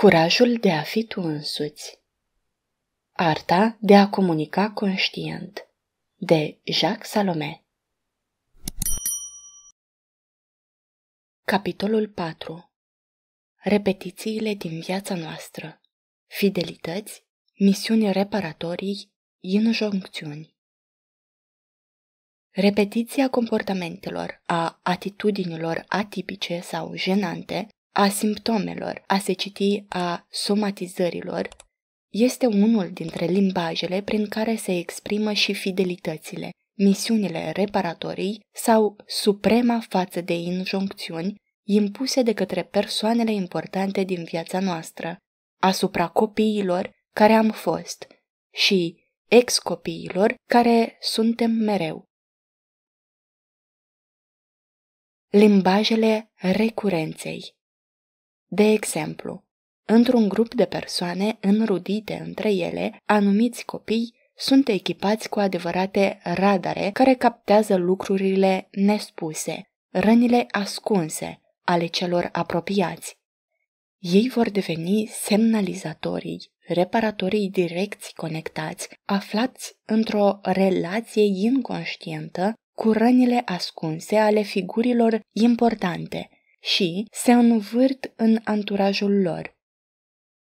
Curajul de a fi tu însuți Arta de a comunica conștient de Jacques Salomé Capitolul 4 Repetițiile din viața noastră Fidelități, misiuni reparatorii, injoncțiuni Repetiția comportamentelor, a atitudinilor atipice sau jenante a simptomelor, a se citi a somatizărilor, este unul dintre limbajele prin care se exprimă și fidelitățile, misiunile reparatorii sau suprema față de injuncțiuni impuse de către persoanele importante din viața noastră, asupra copiilor care am fost și ex-copiilor care suntem mereu. Limbajele recurenței de exemplu, într-un grup de persoane înrudite între ele, anumiți copii sunt echipați cu adevărate radare care captează lucrurile nespuse, rănile ascunse ale celor apropiați. Ei vor deveni semnalizatorii, reparatorii direcți conectați, aflați într-o relație inconștientă cu rănile ascunse ale figurilor importante – și se învârt în anturajul lor.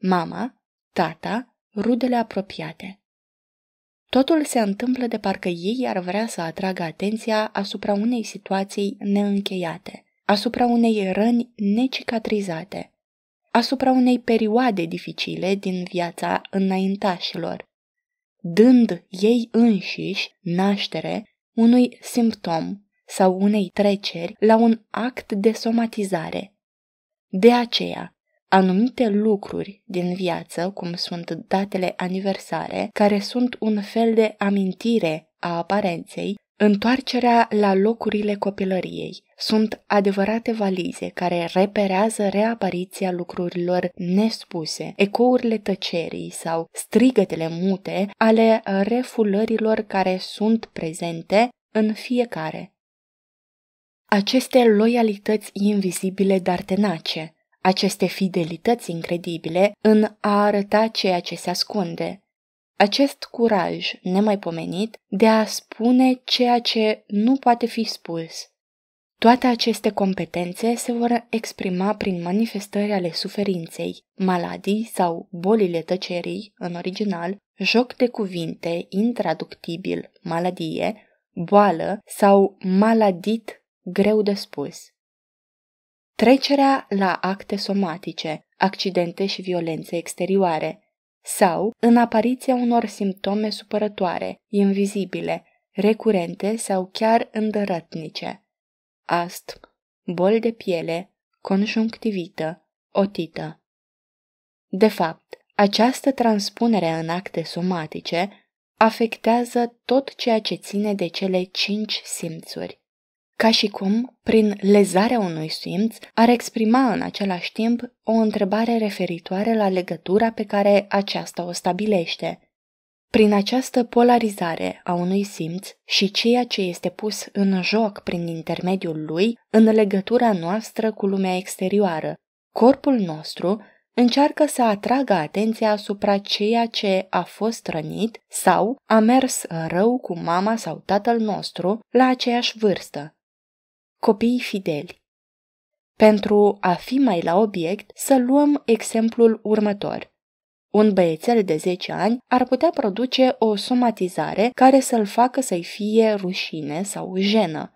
Mama, tata, rudele apropiate. Totul se întâmplă de parcă ei ar vrea să atragă atenția asupra unei situații neîncheiate, asupra unei răni necicatrizate, asupra unei perioade dificile din viața înaintașilor, dând ei înșiși naștere unui simptom sau unei treceri la un act de somatizare. De aceea, anumite lucruri din viață, cum sunt datele aniversare, care sunt un fel de amintire a aparenței, întoarcerea la locurile copilăriei, sunt adevărate valize care reperează reapariția lucrurilor nespuse, ecourile tăcerii sau strigătele mute ale refulărilor care sunt prezente în fiecare. Aceste loialități invizibile, dar tenace, aceste fidelități incredibile în a arăta ceea ce se ascunde, acest curaj nemaipomenit de a spune ceea ce nu poate fi spus. Toate aceste competențe se vor exprima prin manifestări ale suferinței, maladii sau bolile tăcerii, în original, joc de cuvinte intraductibil, maladie, boală sau maladit Greu de spus. Trecerea la acte somatice, accidente și violențe exterioare, sau în apariția unor simptome supărătoare, invizibile, recurente sau chiar îndărătnice. Astm, bol de piele, conjunctivită, otită. De fapt, această transpunere în acte somatice afectează tot ceea ce ține de cele cinci simțuri ca și cum, prin lezarea unui simț, ar exprima în același timp o întrebare referitoare la legătura pe care aceasta o stabilește. Prin această polarizare a unui simț și ceea ce este pus în joc prin intermediul lui în legătura noastră cu lumea exterioară, corpul nostru încearcă să atragă atenția asupra ceea ce a fost rănit sau a mers rău cu mama sau tatăl nostru la aceeași vârstă copiii fideli. Pentru a fi mai la obiect, să luăm exemplul următor. Un băiețel de 10 ani ar putea produce o somatizare care să-l facă să-i fie rușine sau jenă,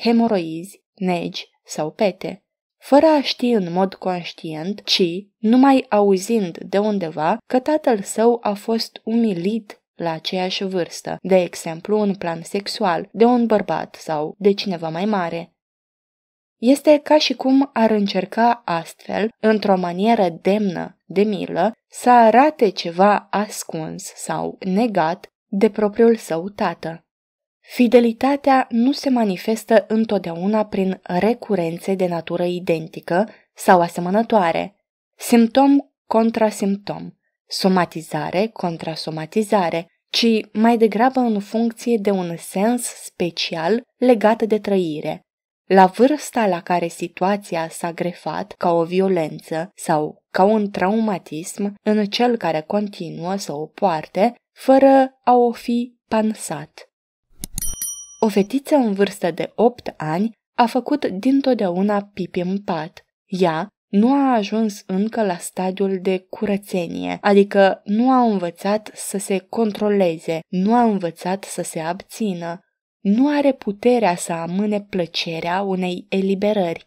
hemoroizi, negi sau pete. Fără a ști în mod conștient, ci numai auzind de undeva că tatăl său a fost umilit la aceeași vârstă, de exemplu în plan sexual, de un bărbat sau de cineva mai mare. Este ca și cum ar încerca astfel, într-o manieră demnă de milă, să arate ceva ascuns sau negat de propriul său tată. Fidelitatea nu se manifestă întotdeauna prin recurențe de natură identică sau asemănătoare. Simptom contra simptom, somatizare contra somatizare, ci mai degrabă în funcție de un sens special legat de trăire, la vârsta la care situația s-a grefat ca o violență sau ca un traumatism în cel care continuă să o poarte, fără a o fi pansat. O fetiță în vârstă de 8 ani a făcut dintotdeauna pipi în pat. Ea nu a ajuns încă la stadiul de curățenie, adică nu a învățat să se controleze, nu a învățat să se abțină, nu are puterea să amâne plăcerea unei eliberări.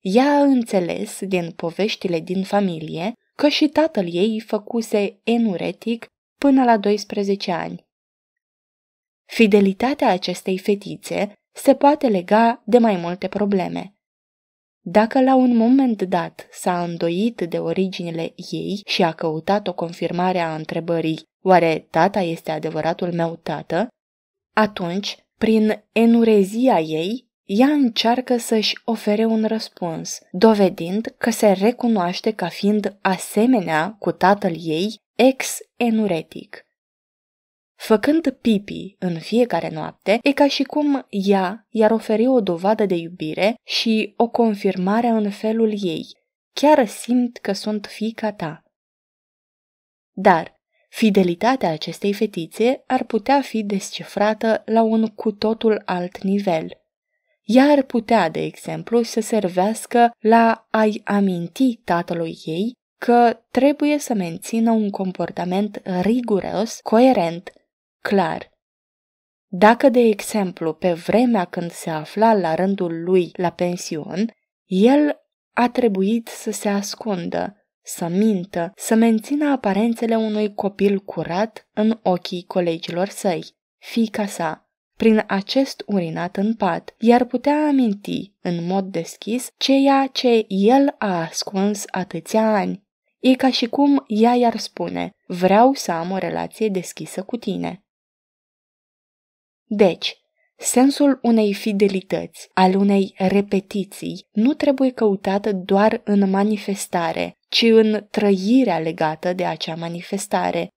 Ea a înțeles din poveștile din familie că și tatăl ei făcuse enuretic până la 12 ani. Fidelitatea acestei fetițe se poate lega de mai multe probleme. Dacă la un moment dat s-a îndoit de originile ei și a căutat o confirmare a întrebării oare tata este adevăratul meu tată, atunci, prin enurezia ei, ea încearcă să-și ofere un răspuns, dovedind că se recunoaște ca fiind asemenea cu tatăl ei ex-enuretic. Făcând pipi în fiecare noapte, e ca și cum ea i-ar oferi o dovadă de iubire și o confirmare în felul ei. Chiar simt că sunt fica ta. Dar, Fidelitatea acestei fetițe ar putea fi descifrată la un cu totul alt nivel. Ea ar putea, de exemplu, să servească la a-i aminti tatălui ei că trebuie să mențină un comportament riguros, coerent, clar. Dacă, de exemplu, pe vremea când se afla la rândul lui la pensiun, el a trebuit să se ascundă, să mintă, să mențină aparențele unui copil curat în ochii colegilor săi, fica sa. Prin acest urinat în pat, iar putea aminti, în mod deschis, ceea ce el a ascuns atâția ani. E ca și cum ea i-ar spune, vreau să am o relație deschisă cu tine. Deci, Sensul unei fidelități, al unei repetiții, nu trebuie căutată doar în manifestare, ci în trăirea legată de acea manifestare.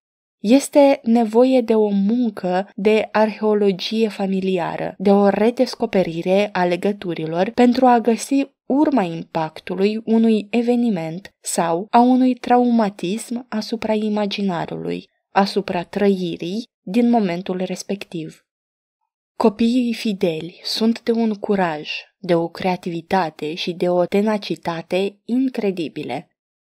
Este nevoie de o muncă de arheologie familiară, de o redescoperire a legăturilor pentru a găsi urma impactului unui eveniment sau a unui traumatism asupra imaginarului, asupra trăirii din momentul respectiv. Copiii fideli sunt de un curaj, de o creativitate și de o tenacitate incredibile.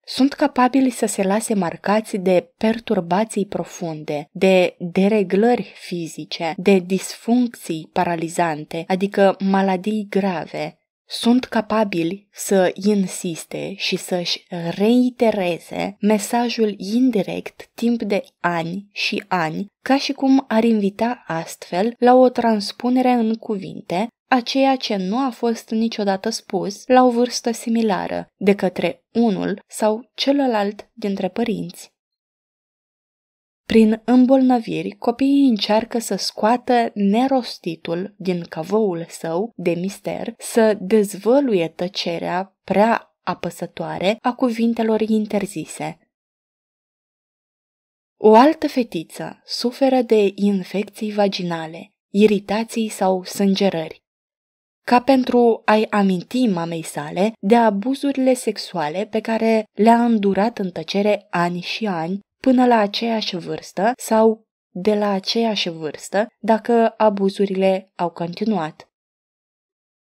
Sunt capabili să se lase marcați de perturbații profunde, de dereglări fizice, de disfuncții paralizante, adică maladii grave, sunt capabili să insiste și să-și reitereze mesajul indirect timp de ani și ani, ca și cum ar invita astfel la o transpunere în cuvinte a ceea ce nu a fost niciodată spus la o vârstă similară de către unul sau celălalt dintre părinți. Prin îmbolnăviri, copiii încearcă să scoată nerostitul din cavoul său de mister, să dezvăluie tăcerea prea apăsătoare a cuvintelor interzise. O altă fetiță suferă de infecții vaginale, iritații sau sângerări ca pentru a-i aminti mamei sale de abuzurile sexuale pe care le-a îndurat în tăcere ani și ani până la aceeași vârstă sau de la aceeași vârstă dacă abuzurile au continuat.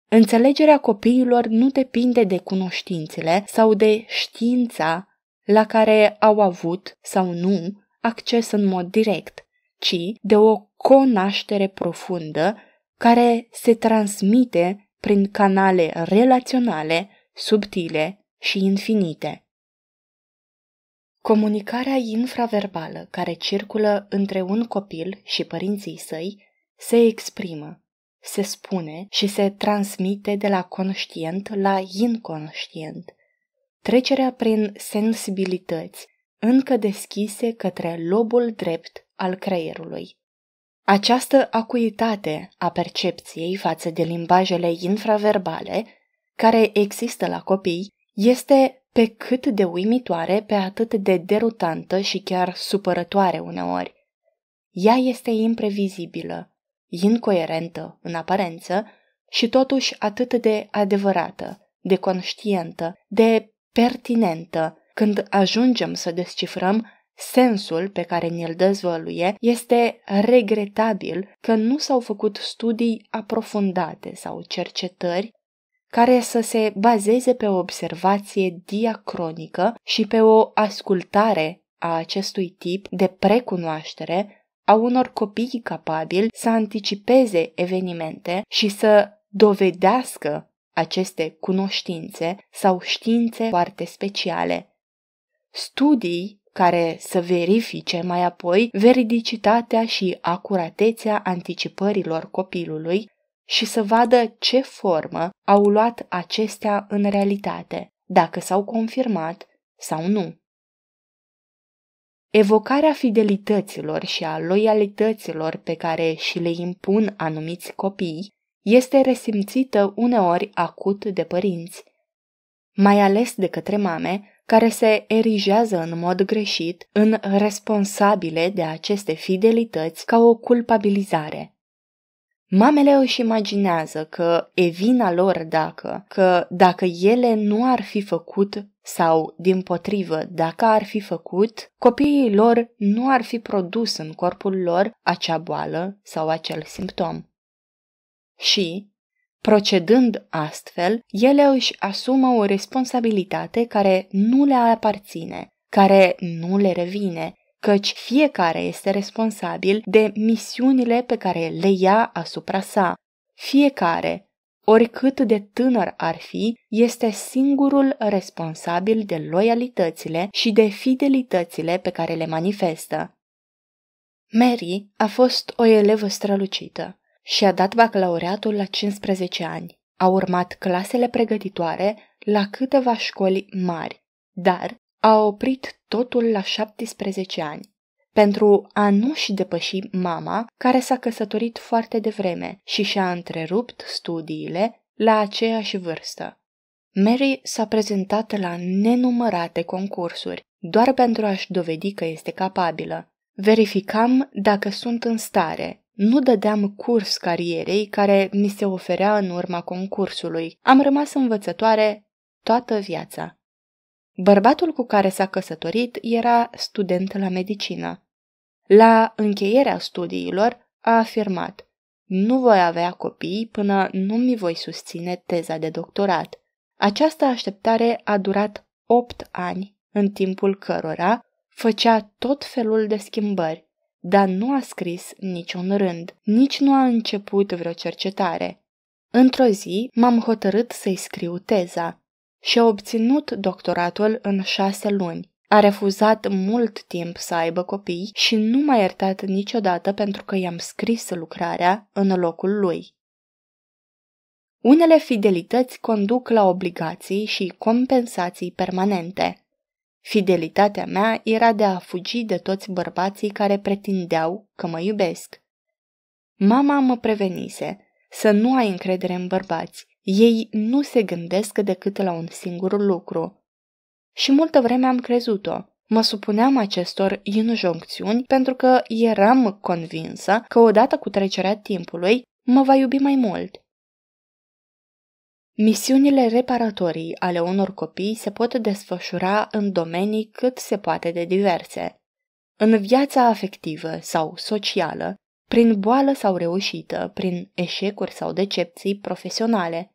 Înțelegerea copiilor nu depinde de cunoștințele sau de știința la care au avut sau nu acces în mod direct, ci de o conaștere profundă care se transmite prin canale relaționale, subtile și infinite. Comunicarea infraverbală care circulă între un copil și părinții săi se exprimă, se spune și se transmite de la conștient la inconștient. Trecerea prin sensibilități încă deschise către lobul drept al creierului. Această acuitate a percepției față de limbajele infraverbale care există la copii este pe cât de uimitoare, pe atât de derutantă și chiar supărătoare uneori. Ea este imprevizibilă, incoerentă în aparență și totuși atât de adevărată, de conștientă, de pertinentă, când ajungem să descifrăm sensul pe care ne-l dezvăluie, este regretabil că nu s-au făcut studii aprofundate sau cercetări care să se bazeze pe o observație diacronică și pe o ascultare a acestui tip de precunoaștere a unor copii capabili să anticipeze evenimente și să dovedească aceste cunoștințe sau științe foarte speciale. Studii care să verifice mai apoi veridicitatea și acuratețea anticipărilor copilului și să vadă ce formă au luat acestea în realitate, dacă s-au confirmat sau nu. Evocarea fidelităților și a loialităților pe care și le impun anumiți copii este resimțită uneori acut de părinți, mai ales de către mame care se erigează în mod greșit în responsabile de aceste fidelități ca o culpabilizare. Mamele își imaginează că e vina lor dacă, că dacă ele nu ar fi făcut sau, din potrivă, dacă ar fi făcut, copiii lor nu ar fi produs în corpul lor acea boală sau acel simptom. Și, procedând astfel, ele își asumă o responsabilitate care nu le aparține, care nu le revine căci fiecare este responsabil de misiunile pe care le ia asupra sa. Fiecare, oricât de tânăr ar fi, este singurul responsabil de loialitățile și de fidelitățile pe care le manifestă. Mary a fost o elevă strălucită și a dat bacalaureatul la 15 ani. A urmat clasele pregătitoare la câteva școli mari, dar a oprit totul la 17 ani, pentru a nu-și depăși mama, care s-a căsătorit foarte devreme și și-a întrerupt studiile la aceeași vârstă. Mary s-a prezentat la nenumărate concursuri, doar pentru a-și dovedi că este capabilă. Verificam dacă sunt în stare. Nu dădeam curs carierei care mi se oferea în urma concursului. Am rămas învățătoare toată viața. Bărbatul cu care s-a căsătorit era student la medicină. La încheierea studiilor a afirmat nu voi avea copii până nu mi voi susține teza de doctorat. Această așteptare a durat opt ani, în timpul cărora făcea tot felul de schimbări, dar nu a scris niciun rând, nici nu a început vreo cercetare. Într-o zi m-am hotărât să-i scriu teza și-a obținut doctoratul în șase luni. A refuzat mult timp să aibă copii și nu m-a iertat niciodată pentru că i-am scris lucrarea în locul lui. Unele fidelități conduc la obligații și compensații permanente. Fidelitatea mea era de a fugi de toți bărbații care pretindeau că mă iubesc. Mama mă prevenise să nu ai încredere în bărbați, ei nu se gândesc decât la un singur lucru. Și multă vreme am crezut-o. Mă supuneam acestor injoncțiuni pentru că eram convinsă că odată cu trecerea timpului mă va iubi mai mult. Misiunile reparatorii ale unor copii se pot desfășura în domenii cât se poate de diverse. În viața afectivă sau socială, prin boală sau reușită, prin eșecuri sau decepții profesionale.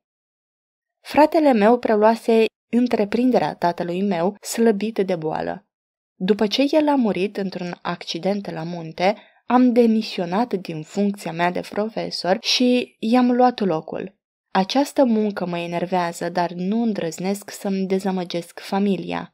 Fratele meu preluase întreprinderea tatălui meu slăbit de boală. După ce el a murit într-un accident la munte, am demisionat din funcția mea de profesor și i-am luat locul. Această muncă mă enervează, dar nu îndrăznesc să-mi dezamăgesc familia.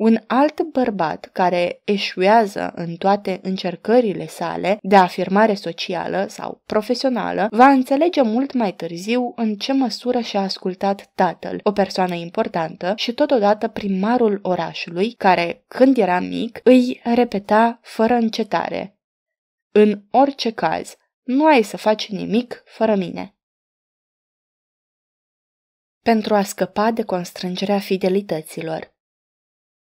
Un alt bărbat care eșuează în toate încercările sale de afirmare socială sau profesională va înțelege mult mai târziu în ce măsură și-a ascultat tatăl, o persoană importantă și totodată primarul orașului, care, când era mic, îi repeta fără încetare. În orice caz, nu ai să faci nimic fără mine. Pentru a scăpa de constrângerea fidelităților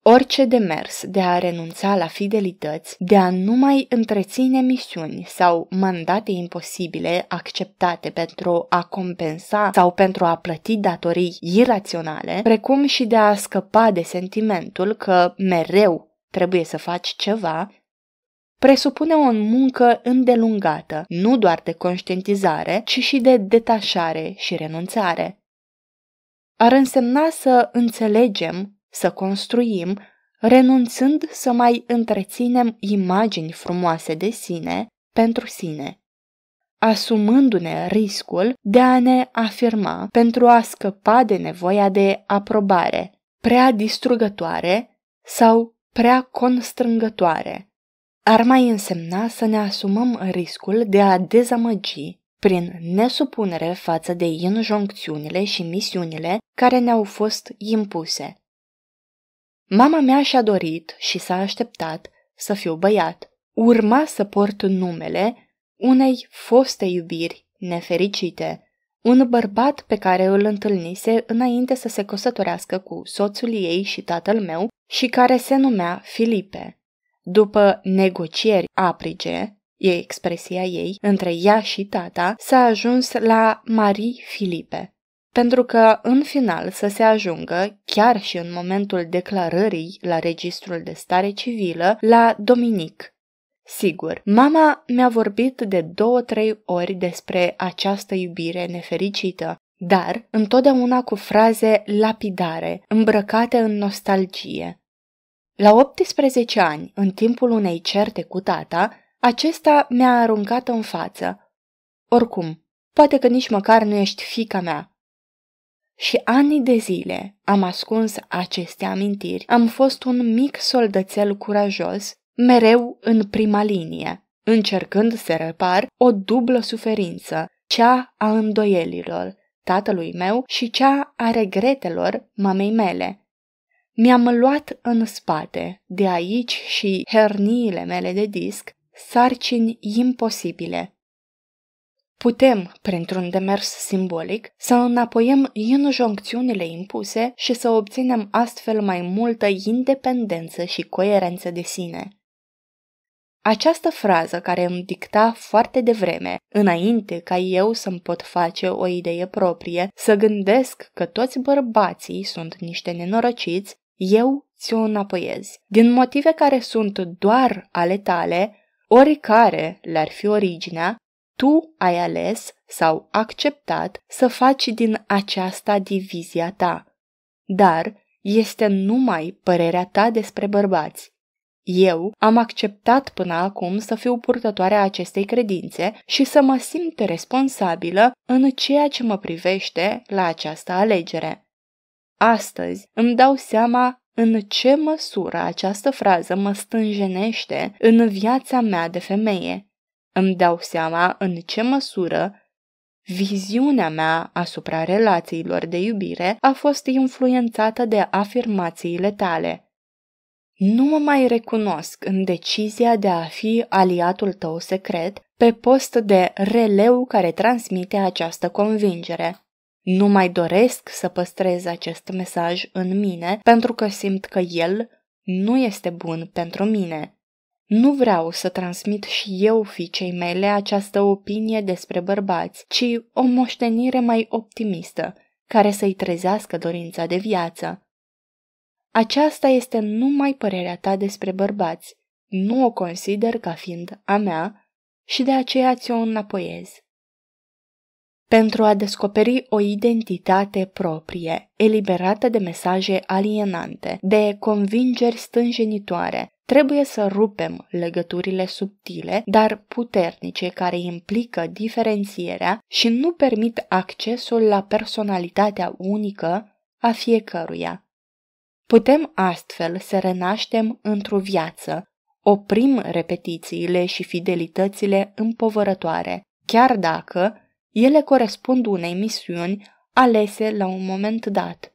Orice demers de a renunța la fidelități, de a nu mai întreține misiuni sau mandate imposibile acceptate pentru a compensa sau pentru a plăti datorii iraționale, precum și de a scăpa de sentimentul că mereu trebuie să faci ceva, presupune o muncă îndelungată, nu doar de conștientizare, ci și de detașare și renunțare. Ar însemna să înțelegem să construim, renunțând să mai întreținem imagini frumoase de sine pentru sine, asumându-ne riscul de a ne afirma pentru a scăpa de nevoia de aprobare, prea distrugătoare sau prea constrângătoare. Ar mai însemna să ne asumăm riscul de a dezamăgi prin nesupunere față de injoncțiunile și misiunile care ne-au fost impuse. Mama mea și-a dorit și s-a așteptat să fiu băiat. Urma să port numele unei foste iubiri nefericite – un bărbat pe care îl întâlnise înainte să se căsătorească cu soțul ei și tatăl meu și care se numea Filipe. După negocieri aprige, e expresia ei, între ea și tata, s-a ajuns la Marie Filipe pentru că, în final, să se ajungă, chiar și în momentul declarării la registrul de stare civilă, la Dominic. Sigur, mama mi-a vorbit de două-trei ori despre această iubire nefericită, dar întotdeauna cu fraze lapidare, îmbrăcate în nostalgie. La 18 ani, în timpul unei certe cu tata, acesta mi-a aruncat în față. Oricum, poate că nici măcar nu ești fica mea, și ani de zile am ascuns aceste amintiri. Am fost un mic soldățel curajos, mereu în prima linie, încercând să repar o dublă suferință, cea a îndoielilor, tatălui meu și cea a regretelor mamei mele. Mi-am luat în spate, de aici și herniile mele de disc, sarcini imposibile, Putem, printr-un demers simbolic, să înapoiem injoncțiunile impuse și să obținem astfel mai multă independență și coerență de sine. Această frază care îmi dicta foarte devreme, înainte ca eu să-mi pot face o idee proprie, să gândesc că toți bărbații sunt niște nenorociți, eu ți-o înapoiez. Din motive care sunt doar ale tale, oricare le-ar fi originea, tu ai ales sau acceptat să faci din aceasta divizia ta. Dar este numai părerea ta despre bărbați. Eu am acceptat până acum să fiu purtătoarea acestei credințe și să mă simt responsabilă în ceea ce mă privește la această alegere. Astăzi îmi dau seama în ce măsură această frază mă stânjenește în viața mea de femeie îmi dau seama în ce măsură viziunea mea asupra relațiilor de iubire a fost influențată de afirmațiile tale. Nu mă mai recunosc în decizia de a fi aliatul tău secret pe post de releu care transmite această convingere. Nu mai doresc să păstrez acest mesaj în mine pentru că simt că el nu este bun pentru mine. Nu vreau să transmit și eu fiicei mele această opinie despre bărbați, ci o moștenire mai optimistă, care să-i trezească dorința de viață. Aceasta este numai părerea ta despre bărbați, nu o consider ca fiind a mea și de aceea ți-o înapoiez pentru a descoperi o identitate proprie, eliberată de mesaje alienante, de convingeri stânjenitoare. Trebuie să rupem legăturile subtile, dar puternice, care implică diferențierea și nu permit accesul la personalitatea unică a fiecăruia. Putem astfel să renaștem într-o viață, oprim repetițiile și fidelitățile împovărătoare, chiar dacă ele corespund unei misiuni alese la un moment dat.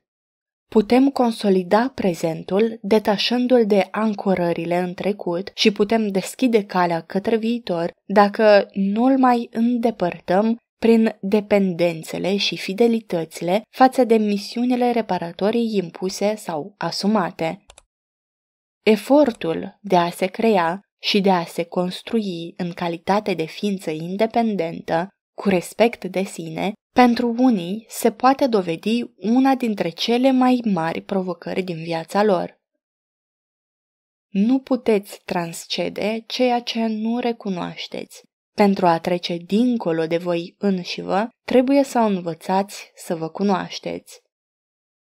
Putem consolida prezentul detașându-l de ancorările în trecut și putem deschide calea către viitor dacă nu-l mai îndepărtăm prin dependențele și fidelitățile față de misiunile reparatorii impuse sau asumate. Efortul de a se crea și de a se construi în calitate de ființă independentă cu respect de sine, pentru unii se poate dovedi una dintre cele mai mari provocări din viața lor. Nu puteți transcede ceea ce nu recunoașteți. Pentru a trece dincolo de voi vă, trebuie să învățați să vă cunoașteți.